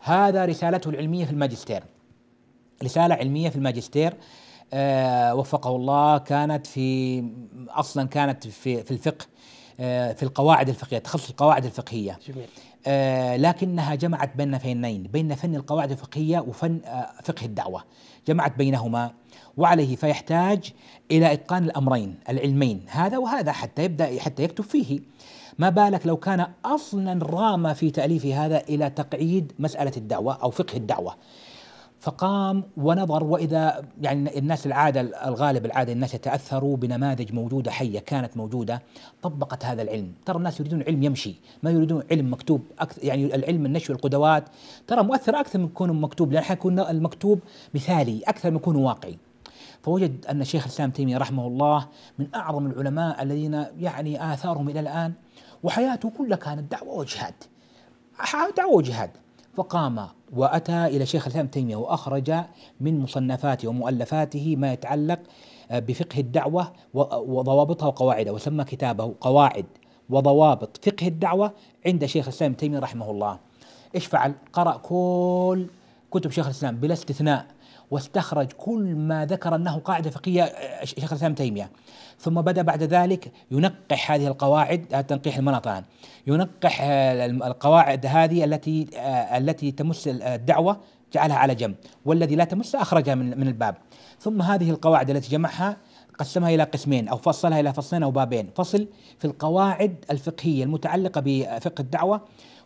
هذا رسالته العلميه في الماجستير رساله علميه في الماجستير آه وفقه الله كانت في اصلا كانت في في الفقه آه في القواعد الفقهيه تخصص القواعد الفقهيه جميل. آه، لكنها جمعت بين فنين بين فن القواعد الفقهية وفن آه، فقه الدعوة جمعت بينهما وعليه فيحتاج إلى إتقان الأمرين العلمين هذا وهذا حتى يبدأ حتى يكتب فيه ما بالك لو كان اصلا رام في تاليف هذا الى تقعيد مساله الدعوه او فقه الدعوه فقام ونظر واذا يعني الناس العاده الغالب العاده الناس يتاثروا بنماذج موجوده حيه كانت موجوده طبقت هذا العلم، ترى الناس يريدون علم يمشي، ما يريدون علم مكتوب أكثر يعني العلم النشوي القدوات ترى مؤثر اكثر من يكون مكتوب لان حيكون المكتوب مثالي اكثر من يكون واقعي. فوجد ان شيخ الاسلام تيميه رحمه الله من اعظم العلماء الذين يعني اثارهم الى الان وحياته كلها كانت دعوه وجهاد. دعوه وجهاد. فقام وأتى إلى شيخ الإسلام تيمية وأخرج من مصنفاته ومؤلفاته ما يتعلق بفقه الدعوة وضوابطها وقواعدها وسمى كتابه قواعد وضوابط فقه الدعوة عند شيخ الإسلام تيمية رحمه الله إيش فعل؟ قرأ كل كتب شيخ الإسلام بلا استثناء واستخرج كل ما ذكر أنه قاعدة فقهية آه، شيخ الإسلام تيمية ثم بدأ بعد ذلك ينقح هذه القواعد تنقيح المناطان ينقح آه، القواعد هذه التي آه، التي تمس الدعوة جعلها على جنب والذي لا تمس أخرجها من الباب ثم هذه القواعد التي جمعها قسمها الى قسمين او فصلها الى فصلين او بابين، فصل في القواعد الفقهيه المتعلقه بفقه الدعوه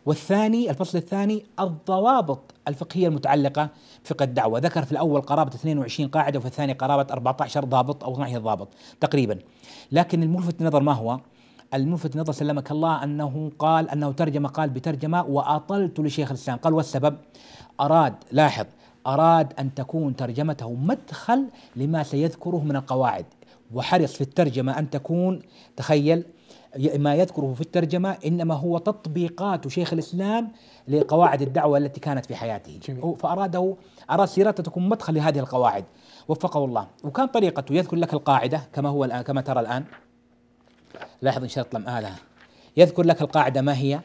والثاني الفصل الثاني الضوابط الفقهية المتعلقة بفقه الدعوة ذكر في الأول قرابة 22 قاعدة وفي الثاني قرابة 14 ضابط أو 12 ضابط تقريبا لكن الملفت للنظر ما هو؟ الملفت للنظر سلمك الله أنه قال أنه ترجم قال بترجمة وأطلت لشيخ الإسلام قال والسبب أراد لاحظ أراد أن تكون ترجمته مدخل لما سيذكره من القواعد وحرص في الترجمة أن تكون تخيل ما يذكره في الترجمة إنما هو تطبيقات شيخ الإسلام لقواعد الدعوة التي كانت في حياته جميل. فأراده أراد سيرته تكون مدخل لهذه القواعد وفقه الله وكان طريقته يذكر لك القاعدة كما هو الآن كما ترى الآن لاحظ إن شاء الله آه، يذكر لك القاعدة ما هي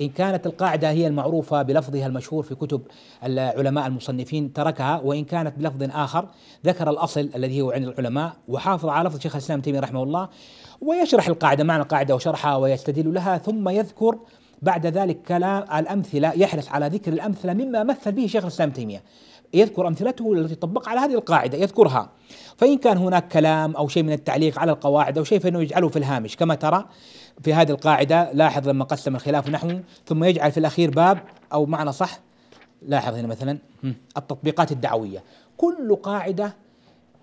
إن كانت القاعدة هي المعروفة بلفظها المشهور في كتب العلماء المصنفين تركها وإن كانت بلفظ آخر ذكر الأصل الذي هو عند العلماء وحافظ على لفظ شيخ الإسلام تيمية رحمه الله ويشرح القاعدة معنى القاعدة وشرحها ويستدل لها ثم يذكر بعد ذلك كلام الأمثلة يحرص على ذكر الأمثلة مما مثل به شيخ الإسلام تيمية يذكر أمثلته التي طبق على هذه القاعدة يذكرها فإن كان هناك كلام أو شيء من التعليق على القواعد أو شيء فإنه يجعله في الهامش كما ترى في هذه القاعدة لاحظ لما قسم الخلاف نحو ثم يجعل في الأخير باب أو معنى صح لاحظ هنا مثلا التطبيقات الدعوية كل قاعدة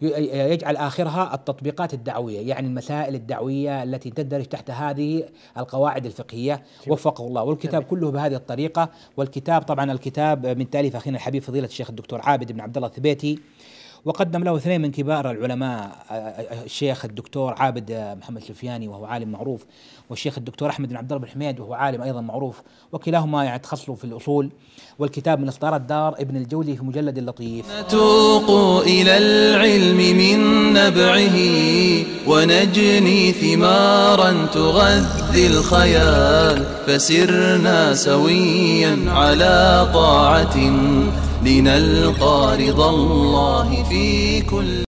يجعل آخرها التطبيقات الدعوية يعني المسائل الدعوية التي تندرج تحت هذه القواعد الفقهية وفقه الله والكتاب كله بهذه الطريقة والكتاب طبعا الكتاب من تاليف أخينا الحبيب فضيلة الشيخ الدكتور عابد بن عبد الله ثبيتي وقدم له اثنين من كبار العلماء الشيخ الدكتور عابد محمد سفياني وهو عالم معروف والشيخ الدكتور احمد بن عبد الله الحميد وهو عالم ايضا معروف وكلاهما يعني تخصصوا في الاصول والكتاب من اصدارات دار ابن الجولي في مجلد اللطيف نتوق الى العلم من نبعه ونجني ثمارا تغذي الخيال فسرنا سويا على طاعه لنلقى رضا الله في كل